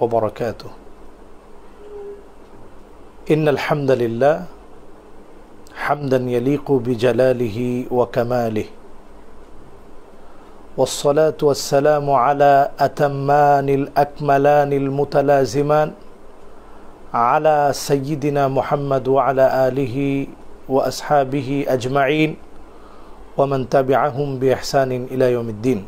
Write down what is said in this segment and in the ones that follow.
وبركاته إن الحمد لله حمدا يليق بجلاله وكماله والصلاة والسلام على أتمان الأكملان المتلازمان على سيدنا محمد وعلى آله وأصحابه أجمعين ومن تبعهم بإحسان إلى يوم الدين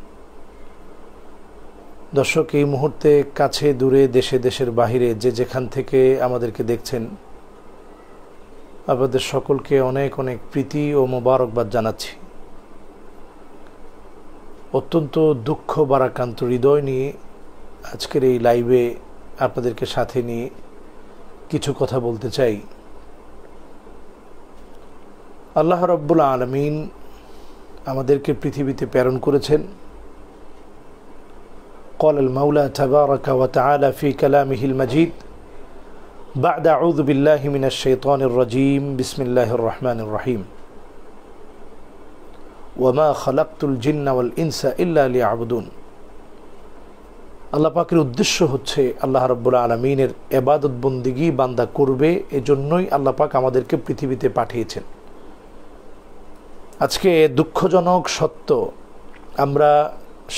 দর্শক এই মুহূর্তে কাছে দূরে দেশে দেশের বাহিরে যে যেখান থেকে আমাদেরকে দেখছেন আপনাদের সকলকে অনেক অনেক প্রীতি ও মোবারকবাদ জানাচ্ছি অত্যন্ত দুঃখ বারাক্রান্ত হৃদয় নিয়ে আজকের এই লাইভে আপনাদেরকে সাথে নিয়ে কিছু কথা বলতে চাই আল্লাহ রব্বুল আলমিন আমাদেরকে পৃথিবীতে প্রেরণ করেছেন قال المولى تبارك وتعالى في كلامه المجيد بعد أعوذ بالله من الشيطان الرجيم بسم الله الرحمن الرحيم وما خلقت الجن والإنس إلا ليعبدون আল্লাহ পাকের উদ্দেশ্য হচ্ছে আল্লাহ রব্বুল আলমিনের এবাদত বন্দিগি বান্দা করবে এজন্যই আল্লাহ পাক আমাদেরকে পৃথিবীতে পাঠিয়েছেন আজকে দুঃখজনক সত্য আমরা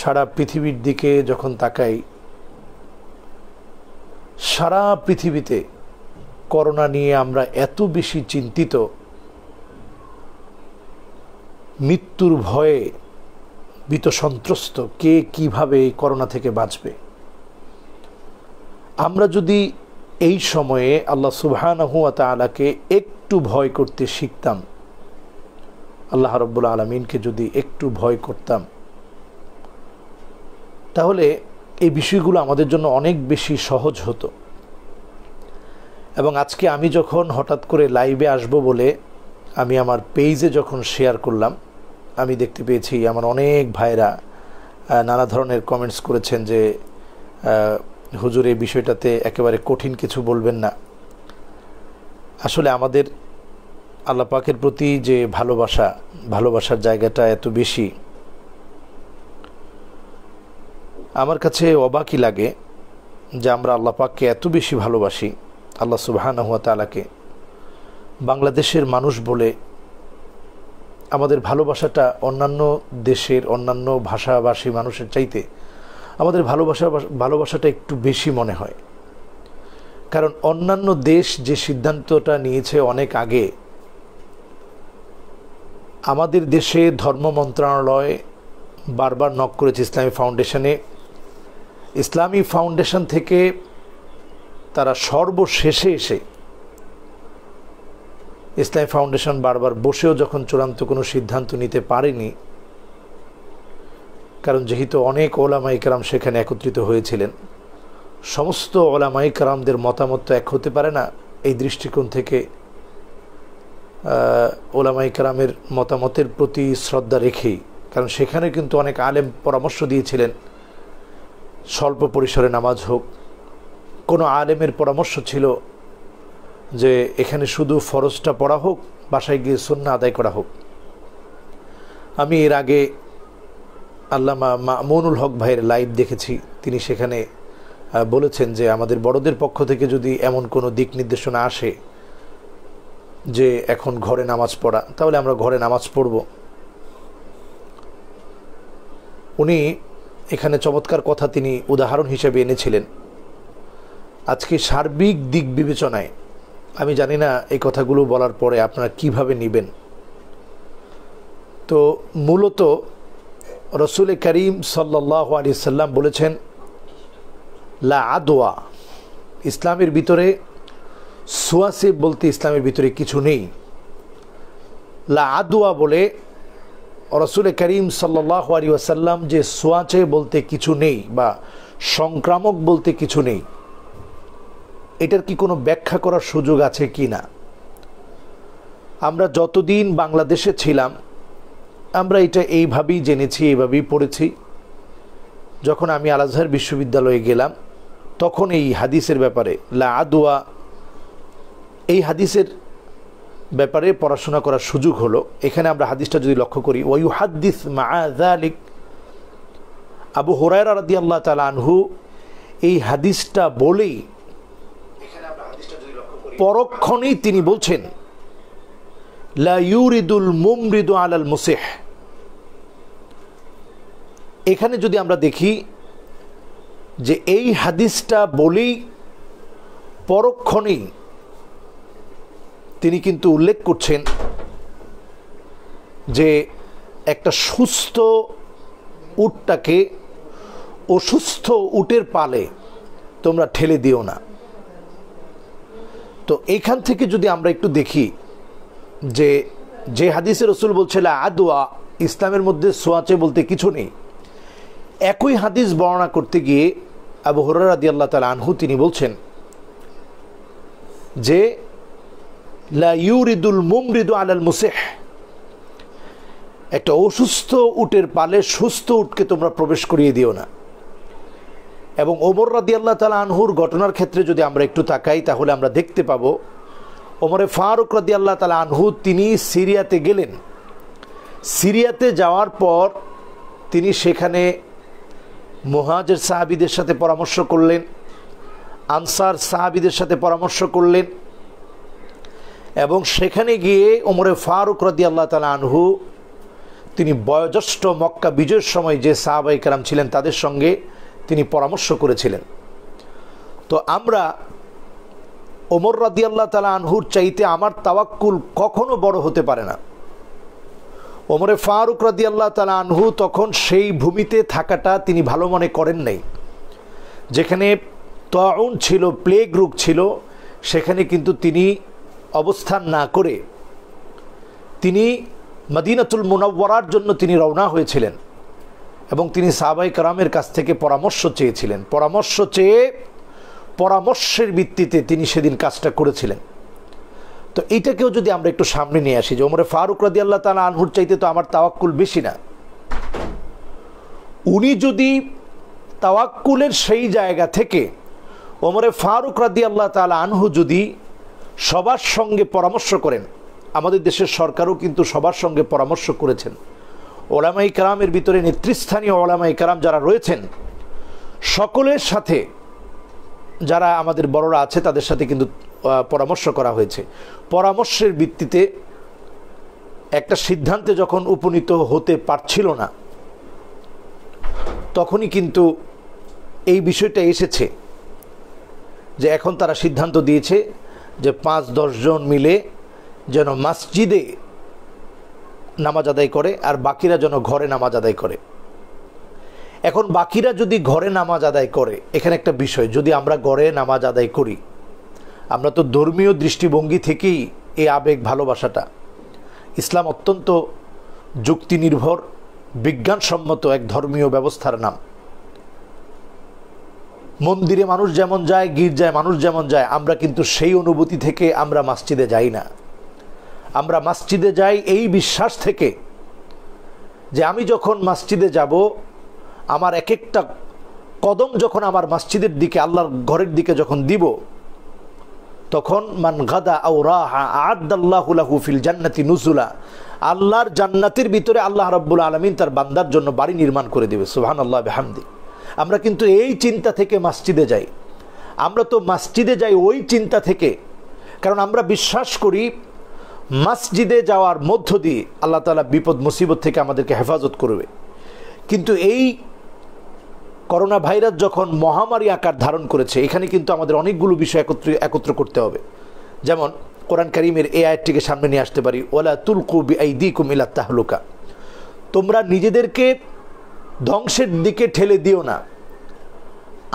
সারা পৃথিবীর দিকে যখন তাকাই সারা পৃথিবীতে করোনা নিয়ে আমরা এত বেশি চিন্তিত মৃত্যুর ভয়ে বিত সন্ত্রস্ত কে কিভাবে এই করোনা থেকে বাঁচবে আমরা যদি এই সময়ে আল্লাহ সুবাহানহুয়া তালাকে একটু ভয় করতে শিখতাম আল্লাহ রব্বুল আলমিনকে যদি একটু ভয় করতাম তাহলে এই বিষয়গুলো আমাদের জন্য অনেক বেশি সহজ হতো এবং আজকে আমি যখন হঠাৎ করে লাইভে আসব বলে আমি আমার পেজে যখন শেয়ার করলাম আমি দেখতে পেয়েছি আমার অনেক ভাইরা নানা ধরনের কমেন্টস করেছেন যে হুজুর এই বিষয়টাতে একেবারে কঠিন কিছু বলবেন না আসলে আমাদের আল্লাপাকের প্রতি যে ভালোবাসা ভালোবাসার জায়গাটা এত বেশি আমার কাছে অবাকই লাগে যে আমরা আল্লাহ পাককে এত বেশি ভালোবাসি আল্লাহ সুবাহান হুয়া তালাকে বাংলাদেশের মানুষ বলে আমাদের ভালোবাসাটা অন্যান্য দেশের অন্যান্য ভাষাভাষী মানুষের চাইতে আমাদের ভালোবাসা ভালোবাসাটা একটু বেশি মনে হয় কারণ অন্যান্য দেশ যে সিদ্ধান্তটা নিয়েছে অনেক আগে আমাদের দেশে ধর্ম মন্ত্রণালয় বারবার নক করেছে ইসলামী ফাউন্ডেশনে ইসলামী ফাউন্ডেশন থেকে তারা সর্বশেষে এসে ইসলামী ফাউন্ডেশন বারবার বসেও যখন চূড়ান্ত কোনো সিদ্ধান্ত নিতে পারেনি কারণ যেহেতু অনেক ওলামাই কারাম সেখানে একত্রিত হয়েছিলেন সমস্ত ওলামাই কারামদের মতামত এক হতে পারে না এই দৃষ্টিকোণ থেকে ওলামাই কারামের মতামতের প্রতি শ্রদ্ধা রেখেই কারণ সেখানে কিন্তু অনেক আলেম পরামর্শ দিয়েছিলেন স্বল্প পরিসরে নামাজ হোক কোনো আলেমের পরামর্শ ছিল যে এখানে শুধু ফরজটা পড়া হোক বাসায় গিয়ে সন্না আদায় করা হোক আমি এর আগে আল্লামা মামুনুল হক ভাইয়ের লাইভ দেখেছি তিনি সেখানে বলেছেন যে আমাদের বড়দের পক্ষ থেকে যদি এমন কোনো দিক নির্দেশনা আসে যে এখন ঘরে নামাজ পড়া তাহলে আমরা ঘরে নামাজ পড়ব উনি এখানে চমৎকার কথা তিনি উদাহরণ হিসেবে এনেছিলেন আজকে সার্বিক দিক বিবেচনায় আমি জানি না এই কথাগুলো বলার পরে আপনারা কিভাবে নেবেন তো মূলত রসুল করিম সাল্লাহ আলি সাল্লাম বলেছেন লা আদোয়া ইসলামের ভিতরে সোয়াসিব বলতে ইসলামের ভিতরে কিছু নেই লা আদোয়া বলে রসুল করিম সাল্লাহ আলী ওয়াসাল্লাম যে সোয়াচে বলতে কিছু নেই বা সংক্রামক বলতে কিছু নেই এটার কি কোনো ব্যাখ্যা করার সুযোগ আছে কি না আমরা যতদিন বাংলাদেশে ছিলাম আমরা এটা এইভাবেই জেনেছি এইভাবেই পড়েছি যখন আমি আলাজহার বিশ্ববিদ্যালয়ে গেলাম তখন এই হাদিসের ব্যাপারে লা আদুয়া এই হাদিসের ব্যাপারে পড়াশোনা করার সুযোগ হলো এখানে আমরা হাদিসটা যদি লক্ষ্য করি ওয়ু হাদিস মাআলিক আবু হোরায়রা রাদি আল্লাহ তালা আনহু এই হাদিসটা বলেই পরক্ষণেই তিনি বলছেন লা ইউরিদুল আলাল মুসেহ এখানে যদি আমরা দেখি যে এই হাদিসটা বলেই পরক্ষণেই তিনি কিন্তু উল্লেখ করছেন যে একটা সুস্থ উটটাকে অসুস্থ উটের পালে তোমরা ঠেলে দিও না তো এখান থেকে যদি আমরা একটু দেখি যে যে হাদিসের রসুল বলছিল আদোয়া ইসলামের মধ্যে সোয়াচে বলতে কিছু নেই একই হাদিস বর্ণনা করতে গিয়ে আবু হরাদি আল্লাহ তালা আনহু তিনি বলছেন যে লা মুসেহ একটা অসুস্থ উটের পালে সুস্থ উটকে তোমরা প্রবেশ করিয়ে দিও না এবং ওমর রাদি আল্লাহ তালা আনহুর ঘটনার ক্ষেত্রে যদি আমরা একটু তাকাই তাহলে আমরা দেখতে পাবো ওমরে ফারুক রাদি আল্লাহ তালা আনহু তিনি সিরিয়াতে গেলেন সিরিয়াতে যাওয়ার পর তিনি সেখানে মোহাজের সাহাবিদের সাথে পরামর্শ করলেন আনসার সাহাবিদের সাথে পরামর্শ করলেন এবং সেখানে গিয়ে ওমরে ফারুক রদি আল্লাহ তালা আনহু তিনি বয়োজ্যেষ্ঠ মক্কা বিজয়ের সময় যে সাহাবাই কালাম ছিলেন তাদের সঙ্গে তিনি পরামর্শ করেছিলেন তো আমরা ওমর রদি আল্লাহ তালা আনহুর চাইতে আমার তাওয়াক্কুল কখনো বড় হতে পারে না ওমরে ফারুক রদি আল্লাহ তালা আনহু তখন সেই ভূমিতে থাকাটা তিনি ভালো মনে করেন নাই যেখানে তাউন ছিল প্লেগ রোগ ছিল সেখানে কিন্তু তিনি অবস্থান না করে তিনি মদিনাতুল মুনাওয়ারার জন্য তিনি রওনা হয়েছিলেন এবং তিনি সাবাই কারামের কাছ থেকে পরামর্শ চেয়েছিলেন পরামর্শ চেয়ে পরামর্শের ভিত্তিতে তিনি সেদিন কাজটা করেছিলেন তো এইটাকেও যদি আমরা একটু সামনে নিয়ে আসি যে ওমরে ফারুক রাদি আল্লাহ তালা আনহুর চাইতে তো আমার তাওয়াক্কুল বেশি না উনি যদি তাওয়াক্কুলের সেই জায়গা থেকে ওমরে ফারুক রাদি আল্লাহ তালা আনহু যদি সবার সঙ্গে পরামর্শ করেন আমাদের দেশের সরকারও কিন্তু সবার সঙ্গে পরামর্শ করেছেন ওলামাই কারামের ভিতরে নেতৃস্থানীয় ওলামাই কারাম যারা রয়েছেন সকলের সাথে যারা আমাদের বড়রা আছে তাদের সাথে কিন্তু পরামর্শ করা হয়েছে পরামর্শের ভিত্তিতে একটা সিদ্ধান্তে যখন উপনীত হতে পারছিল না তখনই কিন্তু এই বিষয়টা এসেছে যে এখন তারা সিদ্ধান্ত দিয়েছে যে পাঁচ দশজন মিলে যেন মসজিদে নামাজ আদায় করে আর বাকিরা যেন ঘরে নামাজ আদায় করে এখন বাকিরা যদি ঘরে নামাজ আদায় করে এখানে একটা বিষয় যদি আমরা ঘরে নামাজ আদায় করি আমরা তো ধর্মীয় দৃষ্টিভঙ্গি থেকেই এই আবেগ ভালোবাসাটা ইসলাম অত্যন্ত যুক্তিনির্ভর বিজ্ঞানসম্মত এক ধর্মীয় ব্যবস্থার নাম মন্দিরে মানুষ যেমন যায় গির্জায় মানুষ যেমন যায় আমরা কিন্তু সেই অনুভূতি থেকে আমরা মসজিদে যাই না আমরা মসজিদে যাই এই বিশ্বাস থেকে যে আমি যখন মসজিদে যাব আমার এক একটা কদম যখন আমার মসজিদের দিকে আল্লাহর ঘরের দিকে যখন দিব তখন মান গাদা আউরাহা আদাল্লাহুলাহু ফিল জান্নাতি নুজুলা আল্লাহর জান্নাতির ভিতরে আল্লাহ রব্বুল আলমিন তার বান্দার জন্য বাড়ি নির্মাণ করে দেবে সুহান আল্লাহ বেহামদি আমরা কিন্তু এই চিন্তা থেকে মাসজিদে যাই আমরা তো মাসজিদে যাই ওই চিন্তা থেকে কারণ আমরা বিশ্বাস করি মাসজিদে যাওয়ার মধ্য দিয়ে আল্লাহ তালা বিপদ মুসিবত থেকে আমাদেরকে হেফাজত করবে কিন্তু এই করোনা ভাইরাস যখন মহামারী আকার ধারণ করেছে এখানে কিন্তু আমাদের অনেকগুলো বিষয় একত্র একত্র করতে হবে যেমন কোরআন করিমের এ আয়টিকে সামনে নিয়ে আসতে পারি ওলা তুলকু বি আই দি তাহলুকা তোমরা নিজেদেরকে ধ্বংসের দিকে ঠেলে দিও না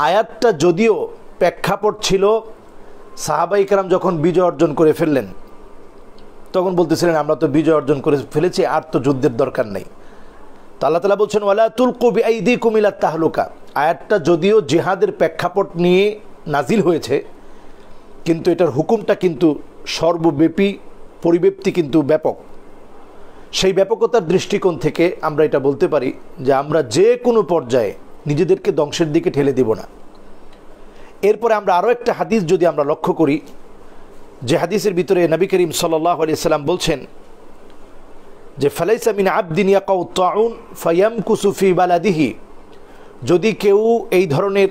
আয়াতটা যদিও প্রেক্ষাপট ছিল সাহাবাইকারাম যখন বিজয় অর্জন করে ফেললেন তখন বলতেছিলেন আমরা তো বিজয় অর্জন করে ফেলেছি আর তো যুদ্ধের দরকার নেই তো আল্লাহ তালা বলছেন ওয়ালা তুল কবি আইদি কুমিলার তাহলুকা আয়াতটা যদিও জেহাদের প্রেক্ষাপট নিয়ে নাজিল হয়েছে কিন্তু এটার হুকুমটা কিন্তু সর্বব্যাপী পরিব্যাপ্তি কিন্তু ব্যাপক সেই ব্যাপকতার দৃষ্টিকোণ থেকে আমরা এটা বলতে পারি যে আমরা যে কোনো পর্যায়ে নিজেদেরকে ধ্বংসের দিকে ঠেলে দিব না এরপরে আমরা আরও একটা হাদিস যদি আমরা লক্ষ্য করি যে হাদিসের ভিতরে নবী করিম সাল্লাহ বলছেন যে ফালাইসামিন আবদিন ফয়াম তাউন কুসুফি বালাদিহি যদি কেউ এই ধরনের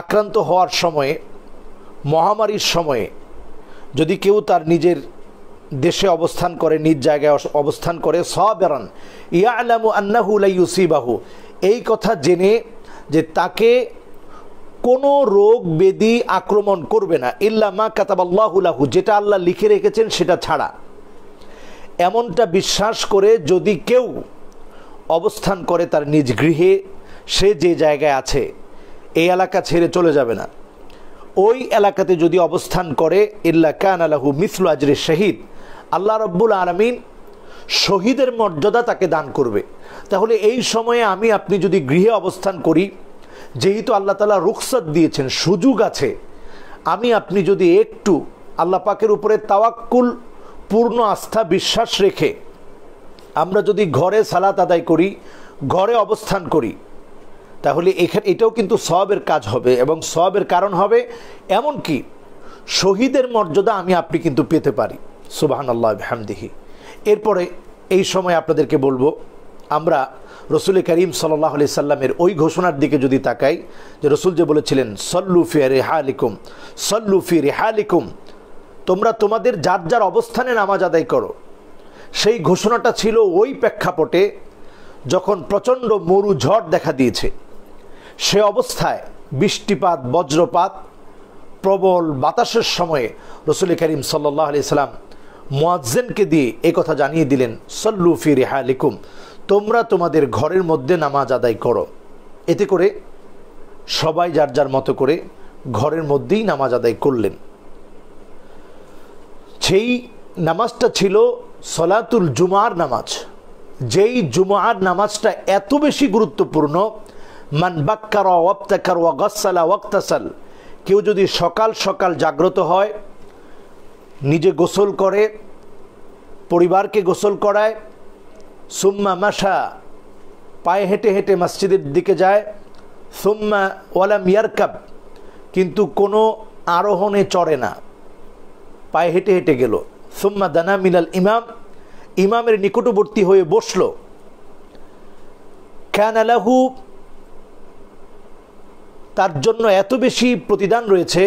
আক্রান্ত হওয়ার সময়ে মহামারীর সময়ে যদি কেউ তার নিজের দেশে অবস্থান করে নিজ জায়গায় অবস্থান করে সবেরান ইয়া আলামু আন্নাহু ইউসিবাহু এই কথা জেনে যে তাকে কোনো রোগ বেদি আক্রমণ করবে না ইল্লা মা কাতাবাল্লাহুলাহু যেটা আল্লাহ লিখে রেখেছেন সেটা ছাড়া এমনটা বিশ্বাস করে যদি কেউ অবস্থান করে তার নিজ গৃহে সে যে জায়গায় আছে এই এলাকা ছেড়ে চলে যাবে না ওই এলাকাতে যদি অবস্থান করে ইল্লা কান আলাহু মিসলু আজরে শহীদ আল্লাহ রব্বুল আলমিন শহীদের মর্যাদা তাকে দান করবে তাহলে এই সময়ে আমি আপনি যদি গৃহে অবস্থান করি যেহেতু আল্লাহ তালা রুখসাদ দিয়েছেন সুযোগ আছে আমি আপনি যদি একটু আল্লাহ পাকের উপরে তাওয়াক্কুল পূর্ণ আস্থা বিশ্বাস রেখে আমরা যদি ঘরে সালাত আদায় করি ঘরে অবস্থান করি তাহলে এখানে এটাও কিন্তু সবের কাজ হবে এবং সবের কারণ হবে এমন কি শহীদের মর্যাদা আমি আপনি কিন্তু পেতে পারি সুবাহান আল্লাহ হামদিহি এরপরে এই সময় আপনাদেরকে বলবো আমরা রসুল করিম সাল্লাহ আলি সাল্লামের ওই ঘোষণার দিকে যদি তাকাই যে রসুল যে বলেছিলেন সল্লুফি রেহালিকুম সল্লুফি রেহালিকুম তোমরা তোমাদের যার যার অবস্থানে নামাজ আদায় করো সেই ঘোষণাটা ছিল ওই প্রেক্ষাপটে যখন প্রচণ্ড মরু ঝড় দেখা দিয়েছে সে অবস্থায় বৃষ্টিপাত বজ্রপাত প্রবল বাতাসের সময়ে রসুল করিম সাল্লাহ আলি সাল্লাম মোয়াজ্জেনকে দিয়ে এ কথা জানিয়ে দিলেন সল্লু ফি রেহালিকুম তোমরা তোমাদের ঘরের মধ্যে নামাজ আদায় করো এতে করে সবাই যার যার মতো করে ঘরের মধ্যেই নামাজ আদায় করলেন সেই নামাজটা ছিল সলাতুল জুমার নামাজ যেই জুমার নামাজটা এত বেশি গুরুত্বপূর্ণ মান বাক্কার ওয়াপ্তাকার ওয়া গসালা ওয়াক্তাসাল কেউ যদি সকাল সকাল জাগ্রত হয় নিজে গোসল করে পরিবারকে গোসল করায় সুম্মা মাসা পায়ে হেঁটে হেঁটে মসজিদের দিকে যায় সুম্মা মিয়ার কাপ কিন্তু কোনো আরোহণে চড়ে না পায়ে হেঁটে হেঁটে গেল সুম্মা দানা মিলাল ইমাম ইমামের নিকটবর্তী হয়ে বসল খ্যান আলাহু তার জন্য এত বেশি প্রতিদান রয়েছে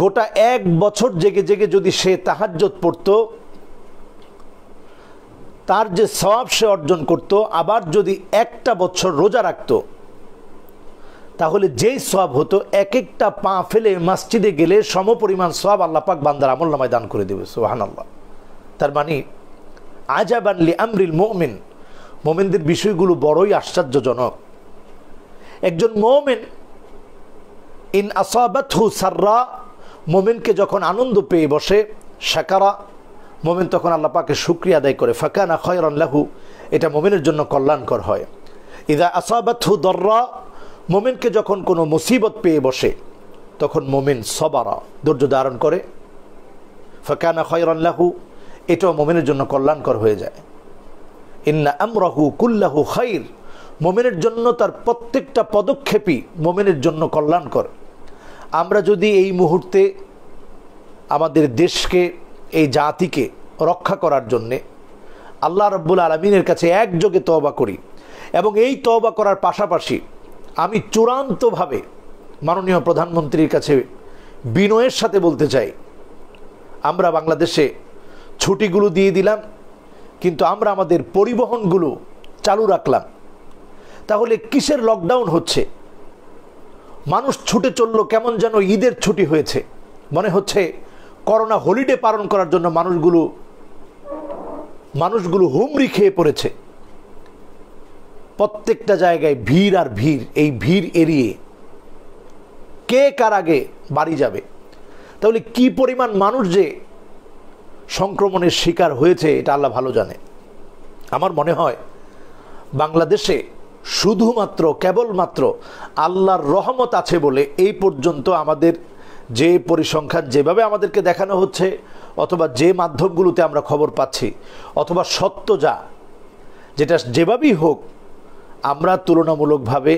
গোটা এক বছর জেগে জেগে যদি সে তাহাজ্জত পড়ত তার যে সব সে অর্জন করত আবার যদি একটা বছর রোজা রাখত তাহলে যেই সব হতো এক একটা পা ফেলে মসজিদে গেলে সম পরিমাণ সব আল্লাপাক বান্দার আমল নামায় দান করে দেবে সোহান আল্লাহ তার মানে আনলি আমরিল মোমেন মোমেনদের বিষয়গুলো বড়ই আশ্চর্যজনক একজন মোমেন ইন আসাবাত হু সাররা মোমেনকে যখন আনন্দ পেয়ে বসে সাকারা মোমেন তখন আল্লাহ পাকে শুক্রিয়া আদায় করে ফাঁকানা খয়রাল্লাহু এটা মোমেনের জন্য কল্যাণকর হয় ইদা আসাবাথু দর্রা মোমেনকে যখন কোনো মুসিবত পেয়ে বসে তখন মোমেন সবারা ধৈর্য ধারণ করে ফাঁকানা খয়রাল্লাহু এটাও মোমেনের জন্য কল্যাণকর হয়ে যায় ইন্না আমরাহু কুল্লাহু খৈর মোমেনের জন্য তার প্রত্যেকটা পদক্ষেপই মোমেনের জন্য কল্যাণকর আমরা যদি এই মুহূর্তে আমাদের দেশকে এই জাতিকে রক্ষা করার জন্যে আল্লাহ রব্বুল আলমিনের কাছে একযোগে তবা করি এবং এই তবা করার পাশাপাশি আমি চূড়ান্তভাবে মাননীয় প্রধানমন্ত্রীর কাছে বিনয়ের সাথে বলতে চাই আমরা বাংলাদেশে ছুটিগুলো দিয়ে দিলাম কিন্তু আমরা আমাদের পরিবহনগুলো চালু রাখলাম তাহলে কিসের লকডাউন হচ্ছে মানুষ ছুটে চলল কেমন যেন ঈদের ছুটি হয়েছে মনে হচ্ছে করোনা হলিডে পালন করার জন্য মানুষগুলো মানুষগুলো হুমড়ি খেয়ে পড়েছে প্রত্যেকটা জায়গায় ভিড় আর ভিড় এই ভিড় এড়িয়ে কে কার আগে বাড়ি যাবে তাহলে কি পরিমাণ মানুষ যে সংক্রমণের শিকার হয়েছে এটা আল্লাহ ভালো জানে আমার মনে হয় বাংলাদেশে শুধুমাত্র কেবলমাত্র আল্লাহর রহমত আছে বলে এই পর্যন্ত আমাদের যে পরিসংখ্যান যেভাবে আমাদেরকে দেখানো হচ্ছে অথবা যে মাধ্যমগুলোতে আমরা খবর পাচ্ছি অথবা সত্য যা যেটা যেভাবেই হোক আমরা তুলনামূলকভাবে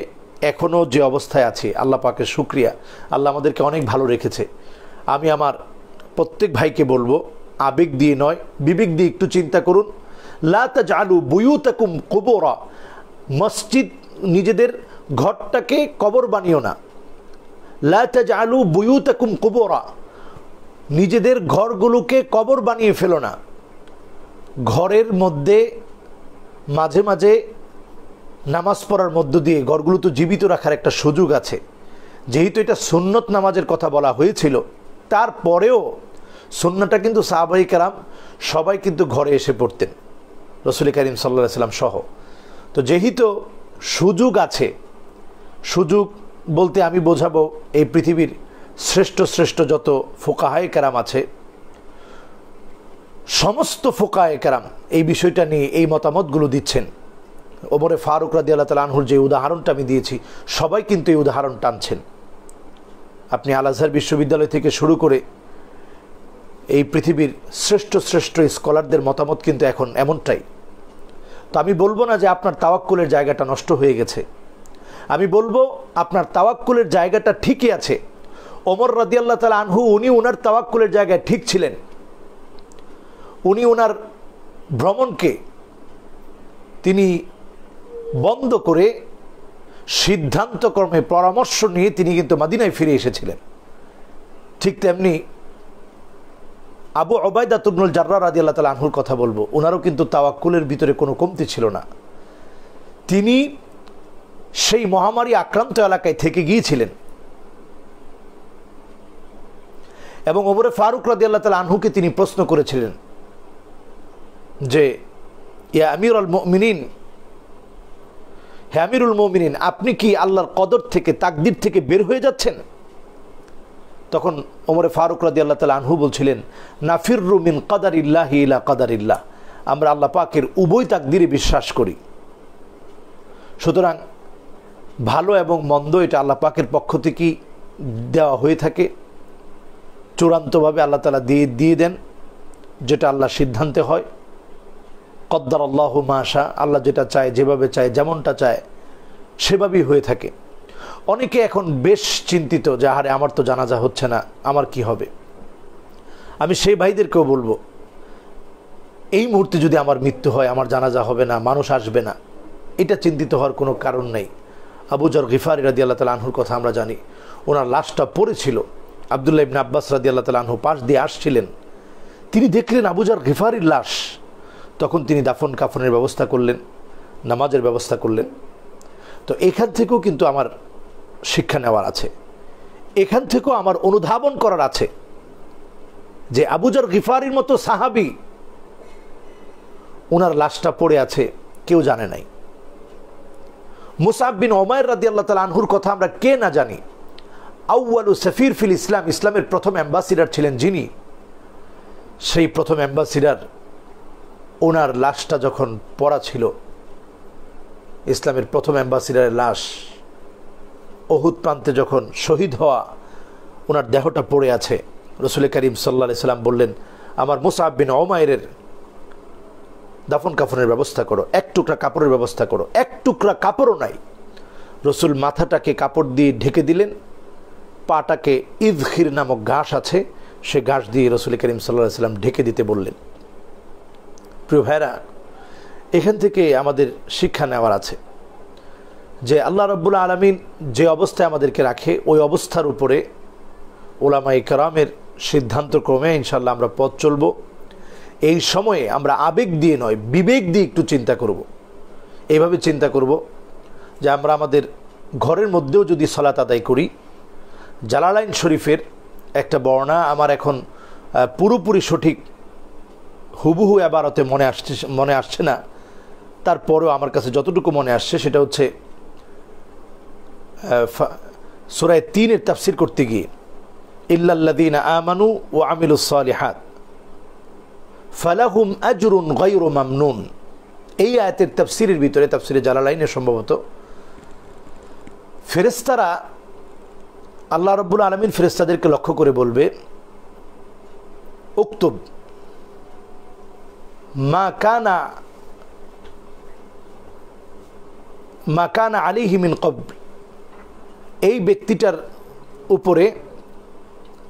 এখনও যে অবস্থায় আছি আল্লাহ পাকে শুক্রিয়া আল্লাহ আমাদেরকে অনেক ভালো রেখেছে আমি আমার প্রত্যেক ভাইকে বলবো আবেগ দিয়ে নয় বিবেক দিয়ে একটু চিন্তা করুন লাতা জালু বুয়ুতাকুম কুবোরা মসজিদ নিজেদের ঘরটাকে কবর বানিও না লাজ আলু বুয়ুতাকুম কুবরা নিজেদের ঘরগুলোকে কবর বানিয়ে ফেলো না ঘরের মধ্যে মাঝে মাঝে নামাজ পড়ার মধ্য দিয়ে ঘরগুলো তো জীবিত রাখার একটা সুযোগ আছে যেহেতু এটা সুন্নত নামাজের কথা বলা হয়েছিল তারপরেও সুন্নাটা কিন্তু সাহাবাহিক কারাম সবাই কিন্তু ঘরে এসে পড়তেন রসুল করিম সাল্লাহ সাল্লাম সহ তো যেহেতু সুযোগ আছে সুযোগ বলতে আমি বোঝাবো এই পৃথিবীর শ্রেষ্ঠ শ্রেষ্ঠ যত ফোকাহায় কেরাম আছে সমস্ত ফোকায় কেরাম এই বিষয়টা নিয়ে এই মতামতগুলো দিচ্ছেন ওমরে ফারুক রাদি আল্লাহ তালা আনহুর যে উদাহরণটা আমি দিয়েছি সবাই কিন্তু এই উদাহরণ টানছেন আপনি আল আজহার বিশ্ববিদ্যালয় থেকে শুরু করে এই পৃথিবীর শ্রেষ্ঠ শ্রেষ্ঠ স্কলারদের মতামত কিন্তু এখন এমনটাই তো আমি বলবো না যে আপনার তাওয়াক্কুলের জায়গাটা নষ্ট হয়ে গেছে আমি বলবো আপনার তাওয়াক্কুলের জায়গাটা ঠিকই আছে ওমর রদিয়াল্লাহ তালা আনহু উনি ওনার তাওয়াক্কুলের জায়গায় ঠিক ছিলেন উনি ওনার ভ্রমণকে তিনি বন্ধ করে সিদ্ধান্তক্রমে পরামর্শ নিয়ে তিনি কিন্তু মাদিনায় ফিরে এসেছিলেন ঠিক তেমনি আবু ওবায়দা তুবনুল জার্রা রাদি আল্লাহ তালা আনহুর কথা বলবো ওনারও কিন্তু তাওয়াক্কুলের ভিতরে কোনো কমতি ছিল না তিনি সেই মহামারী আক্রান্ত এলাকায় থেকে গিয়েছিলেন এবং ওমরে ফারুক রাদি আল্লাহ তালা আনহুকে তিনি প্রশ্ন করেছিলেন যে ইয়া আমির আল মিনিন হ্যামিরুল মমিনিন আপনি কি আল্লাহর কদর থেকে তাকদির থেকে বের হয়ে যাচ্ছেন তখন ওমরে ফারুক রাদি আল্লাহ তালা আনহু বলছিলেন নাফির রুমিন কাদার ইল্লাহ ইলা কাদার ইল্লাহ আমরা আল্লাহ পাকের উভয় তাকদিরে বিশ্বাস করি সুতরাং ভালো এবং মন্দ এটা আল্লাহ পাকের পক্ষ থেকেই দেওয়া হয়ে থাকে চূড়ান্তভাবে আল্লাহ তালা দিয়ে দিয়ে দেন যেটা আল্লাহ সিদ্ধান্তে হয় কদ্দার আল্লাহ মাশা আল্লাহ যেটা চায় যেভাবে চায় যেমনটা চায় সেভাবেই হয়ে থাকে অনেকে এখন বেশ চিন্তিত যে আহারে আমার তো জানাজা হচ্ছে না আমার কি হবে আমি সেই ভাইদেরকেও বলবো এই মুহূর্তে যদি আমার মৃত্যু হয় আমার জানাজা হবে না মানুষ আসবে না এটা চিন্তিত হওয়ার কোনো কারণ নেই আবুজর গিফার রাদি আল্লাহ তালা আনহুর কথা আমরা জানি ওনার লাশটা পড়েছিল আবদুল্লাহ ইবিন আব্বাস রাদি আল্লাহ তালা আনহু পাশ দিয়ে আসছিলেন তিনি দেখলেন আবুজার গিফারির লাশ তখন তিনি দাফন কাফনের ব্যবস্থা করলেন নামাজের ব্যবস্থা করলেন তো এখান থেকেও কিন্তু আমার শিক্ষা নেওয়ার আছে এখান থেকেও আমার অনুধাবন করার আছে যে আবুজর গিফারির মতো সাহাবি ওনার লাশটা পড়ে আছে কেউ জানে নাই মুসাব্বিন ওমায়ের রাদি আল্লাহ তাল আনহুর কথা আমরা কে না জানি আউ্য়ালু সফির ফিল ইসলাম ইসলামের প্রথম অ্যাম্বাসিডার ছিলেন যিনি সেই প্রথম অ্যাম্বাসিডার ওনার লাশটা যখন পড়া ছিল ইসলামের প্রথম অ্যাম্বাসিডারের লাশ অহুত প্রান্তে যখন শহীদ হওয়া ওনার দেহটা পড়ে আছে রসুল করিম সাল্লা সাল্লাম বললেন আমার মুসাহ বিন ওমায়ের দাফন কাফনের ব্যবস্থা করো এক টুকরা কাপড়ের ব্যবস্থা করো এক টুকরা কাপড়ও নাই রসুল মাথাটাকে কাপড় দিয়ে ঢেকে দিলেন পাটাকে ইদখির নামক ঘাস আছে সে ঘাস দিয়ে রসুল করিম সাল্লা সাল্লাম ঢেকে দিতে বললেন প্রিয় ভাইরা এখান থেকে আমাদের শিক্ষা নেওয়ার আছে যে আল্লাহ রব্বুল আলমিন যে অবস্থায় আমাদেরকে রাখে ওই অবস্থার উপরে ওলামা ইকরামের সিদ্ধান্ত ক্রমে ইনশাল্লাহ আমরা পথ চলব এই সময়ে আমরা আবেগ দিয়ে নয় বিবেক দিয়ে একটু চিন্তা করব। এইভাবে চিন্তা করব যে আমরা আমাদের ঘরের মধ্যেও যদি সলাত আদায় করি জালালাইন শরীফের একটা বর্ণা আমার এখন পুরোপুরি সঠিক হুবহু এবারতে মনে আসছে মনে আসছে না তারপরেও আমার কাছে যতটুকু মনে আসছে সেটা হচ্ছে সুরায় তিনের তাফসির করতে গিয়ে ইল্লাদিন আমানু ও আমিলুসালিহাত ফালাহুম আজরুন গাইরু মামনুন এই আয়াতের তাফসিরের ভিতরে তাফসিরে জালালাইনে সম্ভবত ফেরেস্তারা আল্লাহ রব্বুল আলমিন ফেরেস্তাদেরকে লক্ষ্য করে বলবে উক্তুব মা কানা মা কানা আলিহিমিন কব্বি এই ব্যক্তিটার উপরে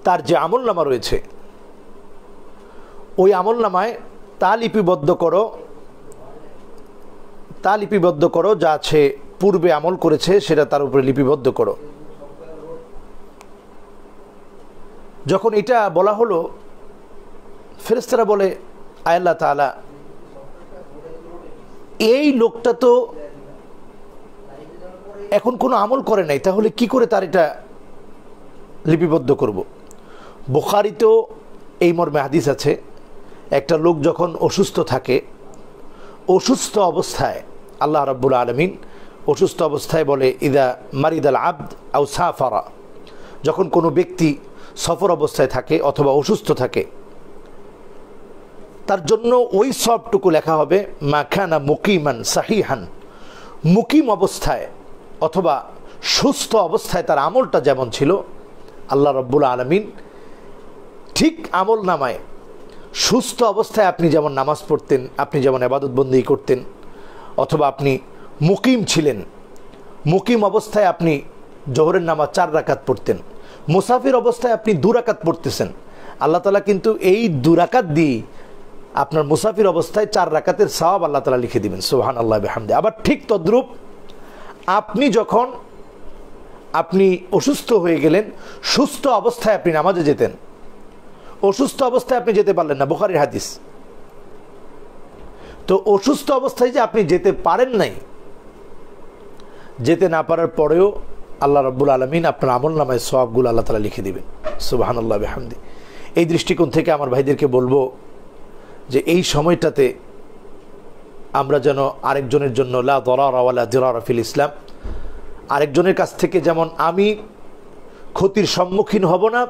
তার যে আমল নামা রয়েছে ওই আমল নামায় তা লিপিবদ্ধ করো তা লিপিবদ্ধ করো যা আছে পূর্বে আমল করেছে সেটা তার উপরে লিপিবদ্ধ করো যখন এটা বলা হলো ফেরেস্তারা বলে আয়াল্লা তালা এই লোকটা তো এখন কোনো আমল করে নাই তাহলে কি করে তার এটা লিপিবদ্ধ করব। বোখারিতেও এই মর্মে হাদিস আছে একটা লোক যখন অসুস্থ থাকে অসুস্থ অবস্থায় আল্লাহ রব্বুল আলমিন অসুস্থ অবস্থায় বলে ইদা মারিদ আল আব্দ আউ সাফারা যখন কোনো ব্যক্তি সফর অবস্থায় থাকে অথবা অসুস্থ থাকে তার জন্য ওই সবটুকু লেখা হবে মাখানা মুকিমান সাহিহান মুকিম অবস্থায় অথবা সুস্থ অবস্থায় তার আমলটা যেমন ছিল আল্লাহ রব্বুল আলমিন ঠিক আমল নামায় সুস্থ অবস্থায় আপনি যেমন নামাজ পড়তেন আপনি যেমন আবাদতবন্দি করতেন অথবা আপনি মুকিম ছিলেন মুকিম অবস্থায় আপনি জোহরের নামাজ চার রাকাত পড়তেন মুসাফির অবস্থায় আপনি দুরাকাত পড়তেছেন আল্লাহ তালা কিন্তু এই দুরাকাত দিয়ে আপনার মুসাফির অবস্থায় চার রাকাতের সওয়াব আল্লাহ তালা লিখে দিবেন সোহান আল্লাহ হামদে আবার ঠিক তদ্রুপ আপনি যখন আপনি অসুস্থ হয়ে গেলেন সুস্থ অবস্থায় আপনি নামাজে যেতেন অসুস্থ অবস্থায় আপনি যেতে পারলেন না বোখারির হাদিস তো অসুস্থ অবস্থায় যে আপনি যেতে পারেন নাই যেতে না পারার পরেও আল্লাহ রব্বুল আলমিন আপনার আমল নামায় সবগুলো আল্লাহ তালা লিখে দেবেন সুবাহান্লাহ হামদি এই দৃষ্টিকোণ থেকে আমার ভাইদেরকে বলবো যে এই সময়টাতে আমরা যেন আরেকজনের জন্য লা দলারাওয়ালা দিলারফিল ইসলাম আরেকজনের কাছ থেকে যেমন আমি ক্ষতির সম্মুখীন হব না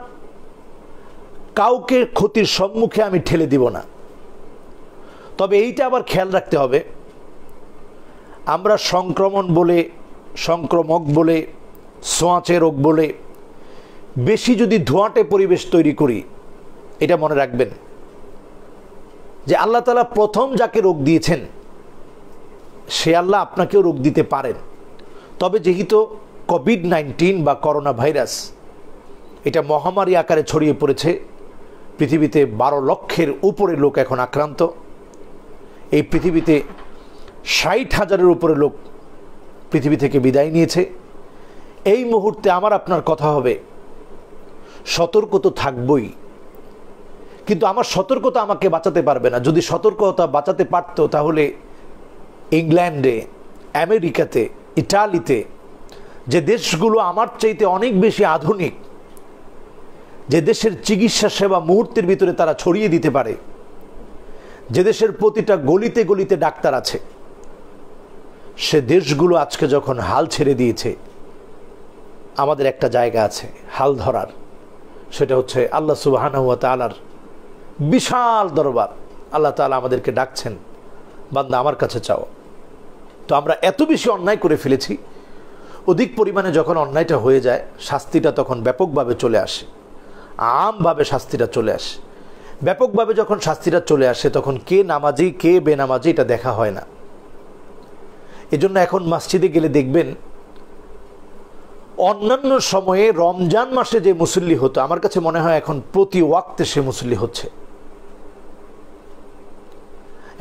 কাউকে ক্ষতির সম্মুখে আমি ঠেলে দিব না তবে এইটা আবার খেয়াল রাখতে হবে আমরা সংক্রমণ বলে সংক্রমক বলে সোঁয়াচে রোগ বলে বেশি যদি ধোঁয়াটে পরিবেশ তৈরি করি এটা মনে রাখবেন যে আল্লাহ আল্লাহতালা প্রথম যাকে রোগ দিয়েছেন সে আল্লাহ আপনাকেও রোগ দিতে পারেন তবে যেহেতু কোভিড নাইন্টিন বা করোনা ভাইরাস এটা মহামারী আকারে ছড়িয়ে পড়েছে পৃথিবীতে বারো লক্ষের উপরে লোক এখন আক্রান্ত এই পৃথিবীতে ষাট হাজারের উপরে লোক পৃথিবী থেকে বিদায় নিয়েছে এই মুহূর্তে আমার আপনার কথা হবে সতর্ক তো থাকবই কিন্তু আমার সতর্কতা আমাকে বাঁচাতে পারবে না যদি সতর্কতা বাঁচাতে পারতো তাহলে ইংল্যান্ডে আমেরিকাতে ইটালিতে যে দেশগুলো আমার চাইতে অনেক বেশি আধুনিক যে দেশের চিকিৎসা সেবা মুহূর্তের ভিতরে তারা ছড়িয়ে দিতে পারে যে দেশের প্রতিটা গলিতে গলিতে ডাক্তার আছে সে দেশগুলো আজকে যখন হাল ছেড়ে দিয়েছে আমাদের একটা জায়গা আছে হাল ধরার সেটা হচ্ছে আল্লাহ সুবাহানুয়া তালার বিশাল দরবার আল্লাহ তালা আমাদেরকে ডাকছেন বান্দা আমার কাছে চাও তো আমরা এত বেশি অন্যায় করে ফেলেছি অধিক পরিমাণে যখন অন্যায়টা হয়ে যায় শাস্তিটা তখন ব্যাপকভাবে চলে আসে আমভাবে শাস্তিটা চলে আসে ব্যাপকভাবে যখন শাস্তিটা চলে আসে তখন কে নামাজি কে বেনামাজি এটা দেখা হয় না এজন্য এখন মসজিদে গেলে দেখবেন অন্যান্য সময়ে রমজান মাসে যে মুসল্লি হতো আমার কাছে মনে হয় এখন প্রতি ওয়াক্তে সে মুসল্লি হচ্ছে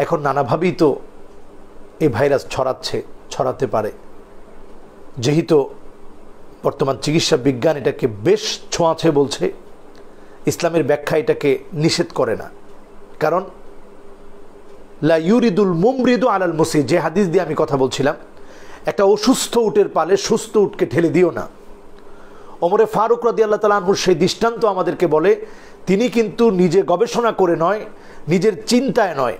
এখন নানাভাবেই তো এই ভাইরাস ছড়াচ্ছে ছড়াতে পারে যেহেতু বর্তমান চিকিৎসা বিজ্ঞান এটাকে বেশ ছোঁয়াছে বলছে ইসলামের ব্যাখ্যা এটাকে নিষেধ করে না কারণ লা ইউরিদুল মুমরিদু আলাল মুসি যে হাদিস দিয়ে আমি কথা বলছিলাম একটা অসুস্থ উটের পালে সুস্থ উটকে ঠেলে দিও না ওমরে ফারুক রদি আল্লাহ তালাহুর সেই দৃষ্টান্ত আমাদেরকে বলে তিনি কিন্তু নিজে গবেষণা করে নয় নিজের চিন্তায় নয়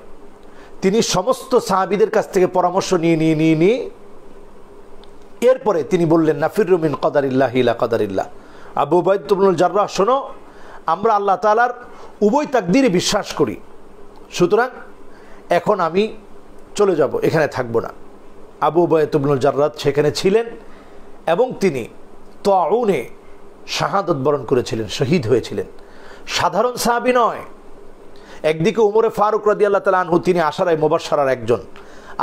তিনি সমস্ত সাহাবিদের কাছ থেকে পরামর্শ নিয়ে নিয়ে নিয়ে নিয়ে এরপরে তিনি বললেন নাফির রুমিন কদারিল্লাহ ইলা কদারিল্লাহ আবু উবায়দ তুমুল জার্রাহ শোনো আমরা আল্লাহ তালার উভয় তাকদিরে বিশ্বাস করি সুতরাং এখন আমি চলে যাব এখানে থাকবো না আবু উবায় তুমুল জার্রাত সেখানে ছিলেন এবং তিনি তাউনে শাহাদত বরণ করেছিলেন শহীদ হয়েছিলেন সাধারণ সাহাবি নয় একদিকে উমরে ফারুক রাজি আল্লাহ তালা আনহু তিনি আশারায় মোবাসার একজন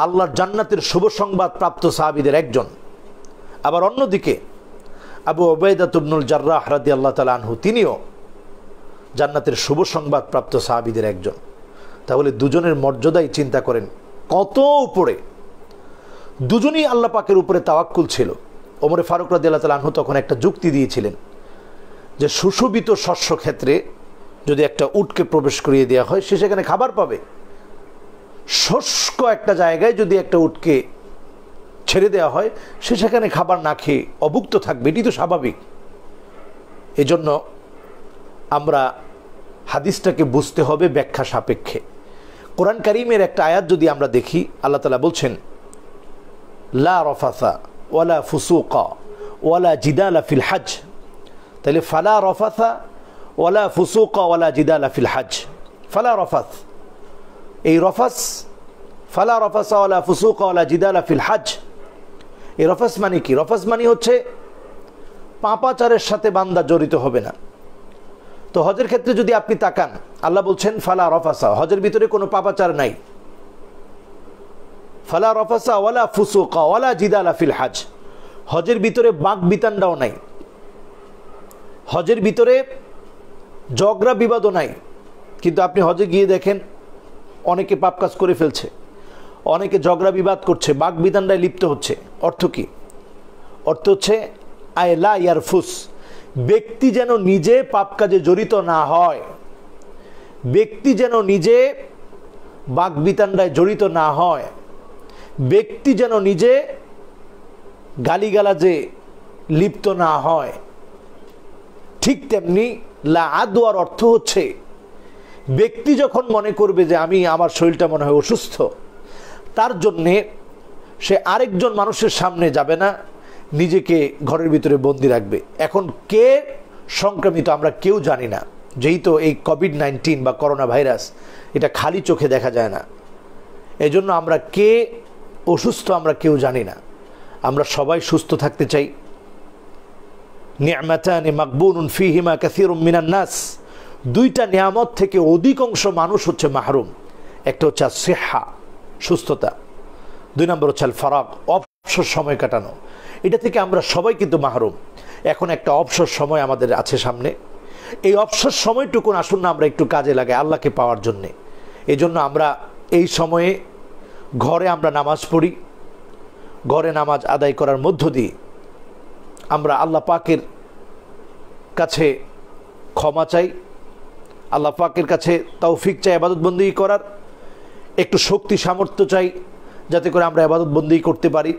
আল্লাহর জান্নাতের শুভ সংবাদ প্রাপ্ত সাহাবিদের একজন আবার অন্যদিকে আবু ওবেদা তুবনুল জার্রাহ রাদি আল্লাহ তালা আনহু তিনিও জান্নাতের শুভ সংবাদ প্রাপ্ত সাহাবিদের একজন তাহলে দুজনের মর্যাদাই চিন্তা করেন কত উপরে দুজনই আল্লাহ পাকের উপরে তাওয়াক্কুল ছিল ওমরে ফারুক রাজি আল্লাহ তালা আনহু তখন একটা যুক্তি দিয়েছিলেন যে সুশোভিত শস্য ক্ষেত্রে যদি একটা উটকে প্রবেশ করিয়ে দেওয়া হয় সে সেখানে খাবার পাবে শুষ্ক একটা জায়গায় যদি একটা উটকে ছেড়ে দেওয়া হয় সে সেখানে খাবার না খেয়ে অভুক্ত থাকবে এটি তো স্বাভাবিক এজন্য আমরা হাদিসটাকে বুঝতে হবে ব্যাখ্যা সাপেক্ষে কোরআন করিমের একটা আয়াত যদি আমরা দেখি আল্লাহ তালা বলছেন লা রফাসা ওয়ালা ফুসুকা ওয়ালা জিদালা ফিল হাজ তাহলে ফালা রফাসা ওয়ালা ফুসুকা ওয়ালা জিদাল আফিল হাজ ফালা রফাস এই রফাস ফালা রফাসা ওয়ালা ফুসুকা ওয়ালা জিদাল আফিল হাজ এই রফাস মানে কি রফাস মানে হচ্ছে পাপাচারের সাথে বান্দা জড়িত হবে না তো হজের ক্ষেত্রে যদি আপনি তাকান আল্লাহ বলছেন ফালা রফাসা হজের ভিতরে কোনো পাপাচার নাই ফালা রফাসা ওয়ালা ফুসুকা ওয়ালা জিদাল আফিল হাজ হজের ভিতরে বাঘ বিতান্ডাও নাই হজের ভিতরে ঝগড়া বিবাদও নাই কিন্তু আপনি হজে গিয়ে দেখেন অনেকে পাপ কাজ করে ফেলছে অনেকে ঝগড়া বিবাদ করছে বাক বিধানটায় লিপ্ত হচ্ছে অর্থ কি অর্থ হচ্ছে আই ইয়ার ইয়ারফুস ব্যক্তি যেন নিজে পাপ কাজে জড়িত না হয় ব্যক্তি যেন নিজে বাক বিতান্ডায় জড়িত না হয় ব্যক্তি যেন নিজে গালিগালাজে লিপ্ত না হয় ঠিক তেমনি লা অর্থ হচ্ছে ব্যক্তি যখন মনে করবে যে আমি আমার শরীরটা মনে হয় অসুস্থ তার জন্যে সে আরেকজন মানুষের সামনে যাবে না নিজেকে ঘরের ভিতরে বন্দি রাখবে এখন কে সংক্রমিত আমরা কেউ জানি না যেহেতু এই কোভিড নাইন্টিন বা করোনা ভাইরাস এটা খালি চোখে দেখা যায় না এজন্য আমরা কে অসুস্থ আমরা কেউ জানি না আমরা সবাই সুস্থ থাকতে চাই নিয়ামাতানি মাকবুন ফিহিমা কাসির মিনান্নাস দুইটা নিয়ামত থেকে অধিকাংশ মানুষ হচ্ছে মাহরুম একটা হচ্ছে সেহা সুস্থতা দুই নম্বর হচ্ছে ফরাক অবসর সময় কাটানো এটা থেকে আমরা সবাই কিন্তু মাহরুম এখন একটা অবসর সময় আমাদের আছে সামনে এই অবসর সময়টুকুন আসুন না আমরা একটু কাজে লাগে আল্লাহকে পাওয়ার জন্যে এই জন্য আমরা এই সময়ে ঘরে আমরা নামাজ পড়ি ঘরে নামাজ আদায় করার মধ্য দিয়ে আমরা আল্লাহ পাকের কাছে ক্ষমা চাই আল্লাহ পাকের কাছে তৌফিক চাই আবাদতবন্দি করার একটু শক্তি সামর্থ্য চাই যাতে করে আমরা আবাদতবন্দি করতে পারি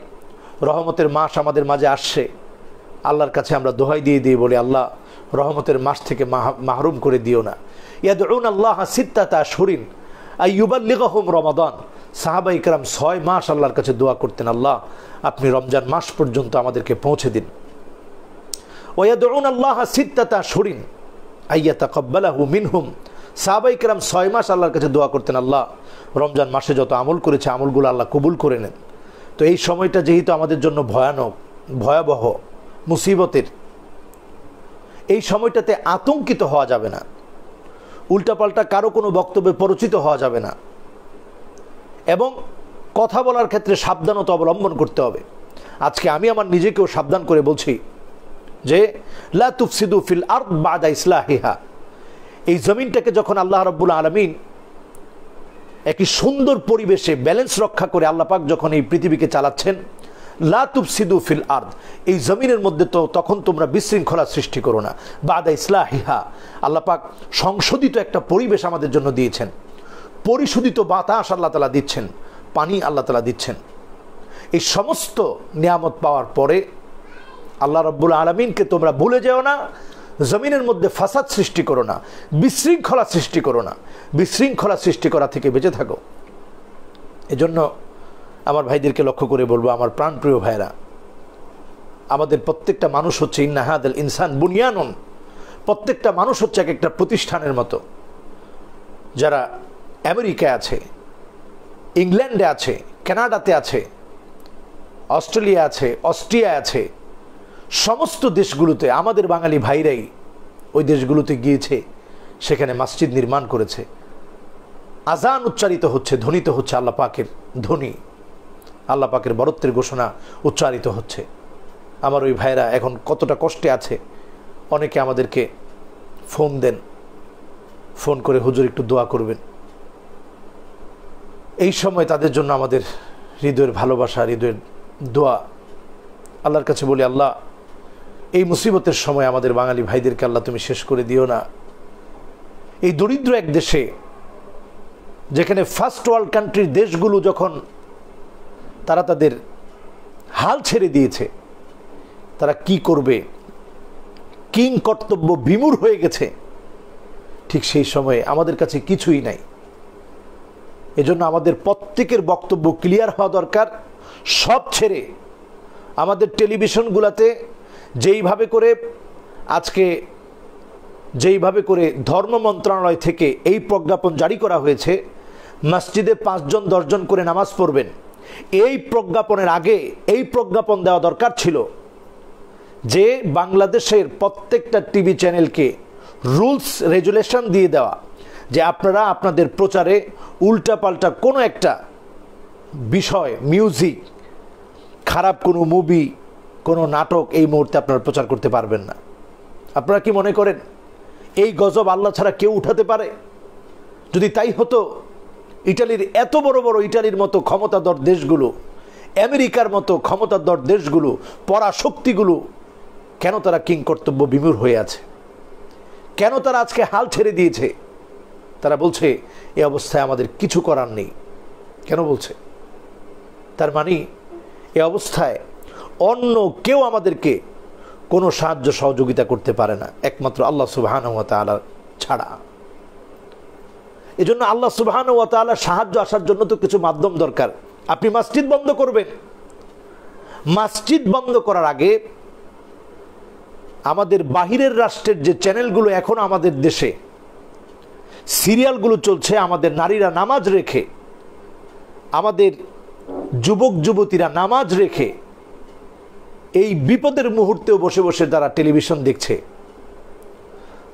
রহমতের মাস আমাদের মাঝে আসছে আল্লাহর কাছে আমরা দোহাই দিয়ে দিয়ে বলি আল্লাহ রহমতের মাস থেকে মাহরুম করে দিও না ইয়াদ আল্লাহ সিত্তাতা শরীন আইয়ুবাল্লিগহম রমাদান সাহাবা ইকরাম ছয় মাস আল্লাহর কাছে দোয়া করতেন আল্লাহ আপনি রমজান মাস পর্যন্ত আমাদেরকে পৌঁছে দিন ওয়াদউন আল্লাহ সিত্তাতা শরীন আইয়া তাকব্বালাহু মিনহুম সাহাবাই কেরাম ছয় মাস আল্লাহর কাছে দোয়া করতেন আল্লাহ রমজান মাসে যত আমল করেছে আমলগুলো আল্লাহ কবুল করে নেন তো এই সময়টা যেহেতু আমাদের জন্য ভয়ানক ভয়াবহ মুসিবতের এই সময়টাতে আতঙ্কিত হওয়া যাবে না উল্টাপাল্টা কারো কোনো বক্তব্যে পরিচিত হওয়া যাবে না এবং কথা বলার ক্ষেত্রে সাবধানতা অবলম্বন করতে হবে আজকে আমি আমার নিজেকেও সাবধান করে বলছি যে লা ফিল আর বাদা ইসলাহিহা এই জমিনটাকে যখন আল্লাহ রব্বুল আলমিন একটি সুন্দর পরিবেশে ব্যালেন্স রক্ষা করে আল্লাপাক যখন এই পৃথিবীকে চালাচ্ছেন লা সিদু ফিল আর্দ এই জমিনের মধ্যে তো তখন তোমরা বিশৃঙ্খলা সৃষ্টি করো না বাদা ইসলাহিহা আল্লাপাক সংশোধিত একটা পরিবেশ আমাদের জন্য দিয়েছেন পরিশোধিত বাতাস আল্লাহ তালা দিচ্ছেন পানি আল্লাহ তালা দিচ্ছেন এই সমস্ত নিয়ামত পাওয়ার পরে আল্লাহ রব্বুল আলমিনকে তোমরা ভুলে যেও না জমিনের মধ্যে ফাসাদ সৃষ্টি করো না বিশৃঙ্খলা সৃষ্টি করো না বিশৃঙ্খলা সৃষ্টি করা থেকে বেঁচে থাকো এজন্য আমার ভাইদেরকে লক্ষ্য করে বলবো আমার প্রাণপ্রিয় ভাইরা আমাদের প্রত্যেকটা মানুষ হচ্ছে ইন্নাহাদাল ইনসান বুনিয়ানন প্রত্যেকটা মানুষ হচ্ছে এক একটা প্রতিষ্ঠানের মতো যারা আমেরিকায় আছে ইংল্যান্ডে আছে কানাডাতে আছে অস্ট্রেলিয়া আছে অস্ট্রিয়া আছে সমস্ত দেশগুলোতে আমাদের বাঙালি ভাইরাই ওই দেশগুলোতে গিয়েছে সেখানে মসজিদ নির্মাণ করেছে আজান উচ্চারিত হচ্ছে ধ্বনিত হচ্ছে আল্লাহ পাকের ধ্বনি আল্লাহ পাকের বরত্বের ঘোষণা উচ্চারিত হচ্ছে আমার ওই ভাইরা এখন কতটা কষ্টে আছে অনেকে আমাদেরকে ফোন দেন ফোন করে হুজুর একটু দোয়া করবেন এই সময় তাদের জন্য আমাদের হৃদয়ের ভালোবাসা হৃদয়ের দোয়া আল্লাহর কাছে বলি আল্লাহ এই মুসিবতের সময় আমাদের বাঙালি ভাইদেরকে আল্লাহ তুমি শেষ করে দিও না এই দরিদ্র এক দেশে যেখানে ফার্স্ট ওয়ার্ল্ড কান্ট্রির দেশগুলো যখন তারা তাদের হাল ছেড়ে দিয়েছে তারা কি করবে কিং কর্তব্য বিমূর হয়ে গেছে ঠিক সেই সময়ে আমাদের কাছে কিছুই নাই এজন্য আমাদের প্রত্যেকের বক্তব্য ক্লিয়ার হওয়া দরকার সব ছেড়ে আমাদের টেলিভিশনগুলোতে যেইভাবে করে আজকে যেইভাবে করে ধর্ম মন্ত্রণালয় থেকে এই প্রজ্ঞাপন জারি করা হয়েছে মসজিদে পাঁচজন দশজন করে নামাজ পড়বেন এই প্রজ্ঞাপনের আগে এই প্রজ্ঞাপন দেওয়া দরকার ছিল যে বাংলাদেশের প্রত্যেকটা টিভি চ্যানেলকে রুলস রেজুলেশন দিয়ে দেওয়া যে আপনারা আপনাদের প্রচারে উল্টাপাল্টা কোনো একটা বিষয় মিউজিক খারাপ কোনো মুভি কোনো নাটক এই মুহূর্তে আপনারা প্রচার করতে পারবেন না আপনারা কি মনে করেন এই গজব আল্লাহ ছাড়া কেউ উঠাতে পারে যদি তাই হতো ইটালির এত বড় বড় ইটালির মতো ক্ষমতাধর দেশগুলো আমেরিকার মতো ক্ষমতাধর দেশগুলো পরাশক্তিগুলো কেন তারা কিং কর্তব্য বিমূর হয়ে আছে কেন তারা আজকে হাল ছেড়ে দিয়েছে তারা বলছে এ অবস্থায় আমাদের কিছু করার নেই কেন বলছে তার মানে এ অবস্থায় অন্য কেউ আমাদেরকে কোনো সাহায্য সহযোগিতা করতে পারে না একমাত্র আল্লাহ সুবাহান তালা ছাড়া এই জন্য আল্লাহ সুবাহান ও তালা সাহায্য আসার জন্য তো কিছু মাধ্যম দরকার আপনি মাসজিদ বন্ধ করবেন মাসজিদ বন্ধ করার আগে আমাদের বাহিরের রাষ্ট্রের যে চ্যানেলগুলো এখন আমাদের দেশে সিরিয়ালগুলো চলছে আমাদের নারীরা নামাজ রেখে আমাদের যুবক যুবতীরা নামাজ রেখে এই বিপদের মুহূর্তেও বসে বসে যারা টেলিভিশন দেখছে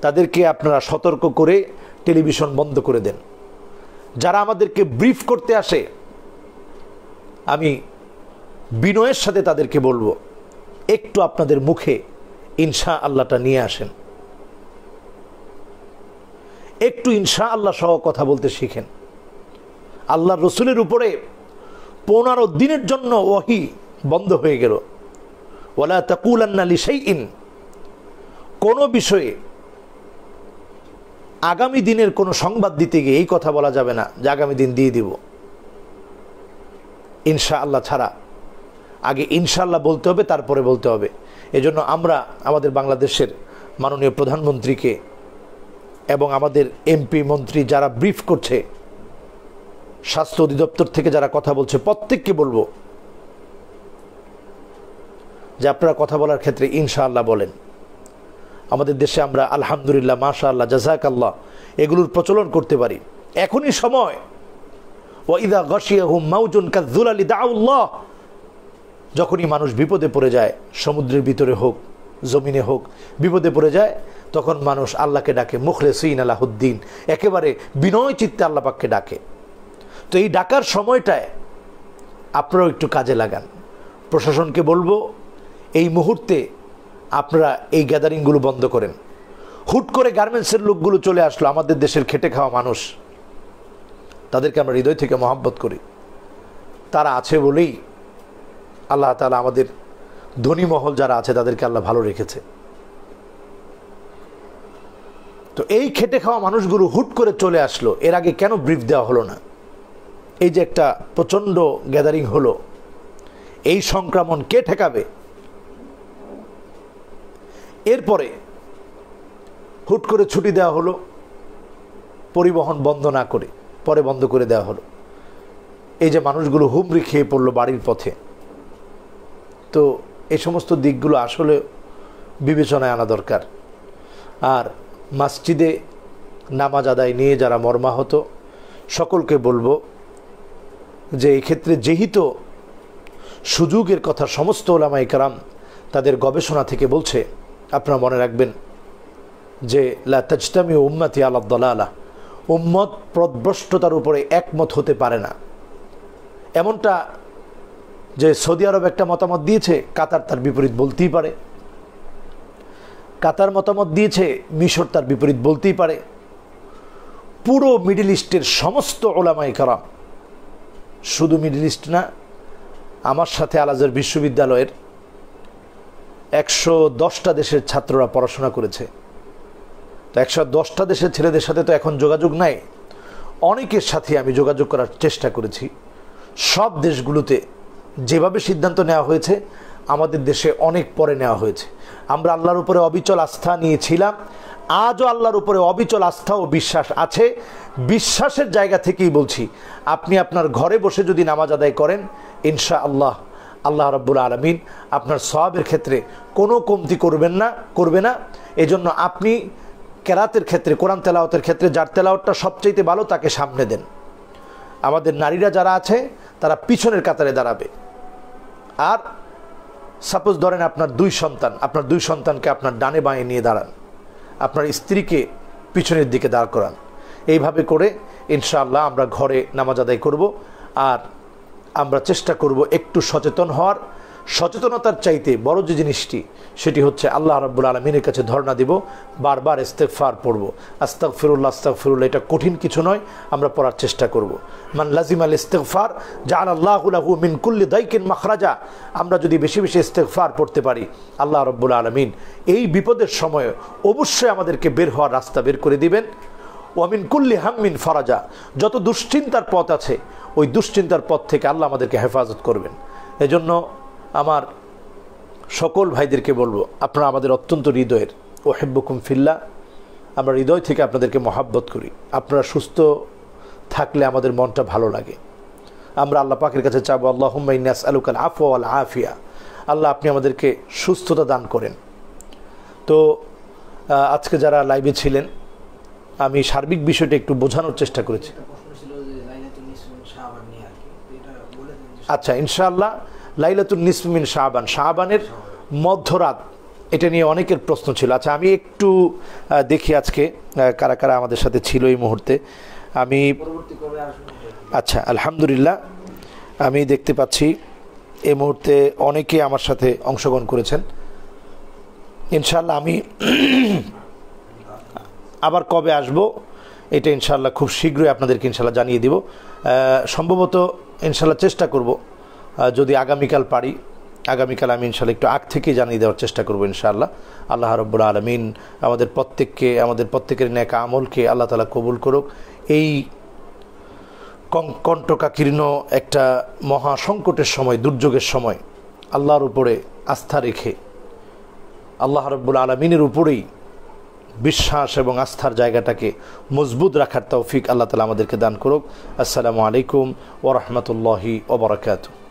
তাদেরকে আপনারা সতর্ক করে টেলিভিশন বন্ধ করে দেন যারা আমাদেরকে ব্রিফ করতে আসে আমি বিনয়ের সাথে তাদেরকে বলবো একটু আপনাদের মুখে ইনশা আল্লাহটা নিয়ে আসেন একটু ইনশা আল্লাহ সহ কথা বলতে শিখেন আল্লাহ রসুলের উপরে পনেরো দিনের জন্য ওহি বন্ধ হয়ে গেল ওলা তাকুলান্না লিসাই ইন কোনো বিষয়ে আগামী দিনের কোনো সংবাদ দিতে গিয়ে এই কথা বলা যাবে না যে আগামী দিন দিয়ে দিব ইনশা আল্লাহ ছাড়া আগে ইনশাল্লাহ বলতে হবে তারপরে বলতে হবে এজন্য আমরা আমাদের বাংলাদেশের মাননীয় প্রধানমন্ত্রীকে এবং আমাদের এমপি মন্ত্রী যারা ব্রিফ করছে স্বাস্থ্য অধিদপ্তর থেকে যারা কথা বলছে প্রত্যেককে বলবো যে আপনারা কথা বলার ক্ষেত্রে ইনশাআল্লাহ বলেন আমাদের দেশে আমরা আলহামদুলিল্লাহ মাশা আল্লাহ জাজাক আল্লাহ এগুলোর প্রচলন করতে পারি এখনই সময় ওয়াইদা হুম মাউজুন কাজুল আলী দাউল্লাহ যখনই মানুষ বিপদে পড়ে যায় সমুদ্রের ভিতরে হোক জমিনে হোক বিপদে পড়ে যায় তখন মানুষ আল্লাহকে ডাকে মুখলে সুইন আলাহুদ্দিন একেবারে বিনয় চিত্তে আল্লাপাককে ডাকে তো এই ডাকার সময়টায় আপনারাও একটু কাজে লাগান প্রশাসনকে বলবো এই মুহূর্তে আপনারা এই গ্যাদারিংগুলো বন্ধ করেন হুট করে গার্মেন্টসের লোকগুলো চলে আসলো আমাদের দেশের খেটে খাওয়া মানুষ তাদেরকে আমরা হৃদয় থেকে মহাব্বত করি তারা আছে বলেই আল্লাহ তালা আমাদের ধনী মহল যারা আছে তাদেরকে আল্লাহ ভালো রেখেছে তো এই খেটে খাওয়া মানুষগুলো হুট করে চলে আসলো এর আগে কেন ব্রিফ দেওয়া হলো না এই যে একটা প্রচণ্ড গ্যাদারিং হলো এই সংক্রমণ কে ঠেকাবে এরপরে হুট করে ছুটি দেওয়া হলো পরিবহন বন্ধ না করে পরে বন্ধ করে দেওয়া হলো এই যে মানুষগুলো হুমড়ি খেয়ে পড়লো বাড়ির পথে তো এ সমস্ত দিকগুলো আসলে বিবেচনায় আনা দরকার আর মাসজিদে নামাজ আদায় নিয়ে যারা মর্মাহত সকলকে বলবো যে এক্ষেত্রে যেহেতু সুযোগের কথা সমস্ত ওলামা তাদের গবেষণা থেকে বলছে আপনারা মনে রাখবেন যে লাজতামি উম্মাতি আলাদ্দালা উম্মত প্রদভ্রষ্টতার উপরে একমত হতে পারে না এমনটা যে সৌদি আরব একটা মতামত দিয়েছে কাতার তার বিপরীত বলতেই পারে কাতার মতামত দিয়েছে মিশর তার বিপরীত বলতেই পারে পুরো মিডিল ইস্টের সমস্ত ওলামাই করা শুধু মিডিল ইস্ট না আমার সাথে আলাজের বিশ্ববিদ্যালয়ের একশো দশটা দেশের ছাত্ররা পড়াশোনা করেছে তো একশো দশটা দেশের ছেলেদের সাথে তো এখন যোগাযোগ নাই অনেকের সাথে আমি যোগাযোগ করার চেষ্টা করেছি সব দেশগুলোতে যেভাবে সিদ্ধান্ত নেওয়া হয়েছে আমাদের দেশে অনেক পরে নেওয়া হয়েছে আমরা আল্লাহর উপরে অবিচল আস্থা নিয়েছিলাম আজও আল্লাহর উপরে অবিচল আস্থা ও বিশ্বাস আছে বিশ্বাসের জায়গা থেকেই বলছি আপনি আপনার ঘরে বসে যদি নামাজ আদায় করেন ইনশা আল্লাহ আল্লাহ রব্বুল আলমিন আপনার সবাবের ক্ষেত্রে কোনো কমতি করবেন না করবে না এজন্য আপনি কেরাতের ক্ষেত্রে কোরআন তেলাওতের ক্ষেত্রে যার তেলাওতটা সবচাইতে ভালো তাকে সামনে দেন আমাদের নারীরা যারা আছে তারা পিছনের কাতারে দাঁড়াবে আর সাপোজ ধরেন আপনার দুই সন্তান আপনার দুই সন্তানকে আপনার ডানে বাঁয়ে নিয়ে দাঁড়ান আপনার স্ত্রীকে পিছনের দিকে দাঁড় করান এইভাবে করে ইনশাআল্লাহ আমরা ঘরে নামাজ আদায় করব আর আমরা চেষ্টা করব একটু সচেতন হওয়ার সচেতনতার চাইতে বড় যে জিনিসটি সেটি হচ্ছে আল্লাহ রাবুল আলমিনের কাছে ধর্ণা দিব বারবার ইস্তেকফার পড়ব আস্তাক ফিরুল্লা আস্তাক ফিরুল্লাহ এটা কঠিন কিছু নয় আমরা পড়ার চেষ্টা করব মান লাজিম আল ইস্তেকফার জাহান আল্লাহুল্লাহু মিনকুল্লি দাইকিন মাখরাজা আমরা যদি বেশি বেশি ইস্তেকফার পড়তে পারি আল্লাহ রব্বুল আলমিন এই বিপদের সময় অবশ্যই আমাদেরকে বের হওয়ার রাস্তা বের করে দিবেন ওয়ামিন কুল্লি হামিন ফরাজা যত দুশ্চিন্তার পথ আছে ওই দুশ্চিন্তার পথ থেকে আল্লাহ আমাদেরকে হেফাজত করবেন এজন্য আমার সকল ভাইদেরকে বলবো আপনারা আমাদের অত্যন্ত হৃদয়ের ও হেব্বুকুম ফিল্লা আমরা হৃদয় থেকে আপনাদেরকে মহাব্বত করি আপনারা সুস্থ থাকলে আমাদের মনটা ভালো লাগে আমরা আল্লাহ পাকের কাছে চাবো আল্লাহ হুম্মাইনাস আল আফ আল আফিয়া আল্লাহ আপনি আমাদেরকে সুস্থতা দান করেন তো আজকে যারা লাইভে ছিলেন আমি সার্বিক বিষয়টা একটু বোঝানোর চেষ্টা করেছি আচ্ছা ইনশাআল্লাহ লাইলাতুল নিসমিন শাহবান শাহবানের মধ্যরাত এটা নিয়ে অনেকের প্রশ্ন ছিল আচ্ছা আমি একটু দেখি আজকে কারা কারা আমাদের সাথে ছিল এই মুহূর্তে আমি আচ্ছা আলহামদুলিল্লাহ আমি দেখতে পাচ্ছি এই মুহূর্তে অনেকে আমার সাথে অংশগ্রহণ করেছেন ইনশাল্লাহ আমি আবার কবে আসব এটা ইনশাল্লাহ খুব শীঘ্রই আপনাদেরকে ইনশাল্লাহ জানিয়ে দিব সম্ভবত ইনশাল্লাহ চেষ্টা করব যদি আগামীকাল পারি আগামীকাল আমি ইনশাল্লাহ একটু আগ থেকে জানিয়ে দেওয়ার চেষ্টা করবো ইনশাআল্লাহ আল্লাহ রব্বুল আলমিন আমাদের প্রত্যেককে আমাদের প্রত্যেকের ন্যাক আমলকে আল্লাহ তালা কবুল করুক এই কণ্টকাকীর্ণ একটা মহা সংকটের সময় দুর্যোগের সময় আল্লাহর উপরে আস্থা রেখে আল্লাহ রব্বুল আলমিনের উপরেই বিশ্বাস এবং আস্থার জায়গাটাকে মজবুত রাখার তৌফিক আল্লাহ তালা আমাদেরকে দান করুক আসসালামু আলাইকুম ওরহমতুল্লাহি ওবরাকাতু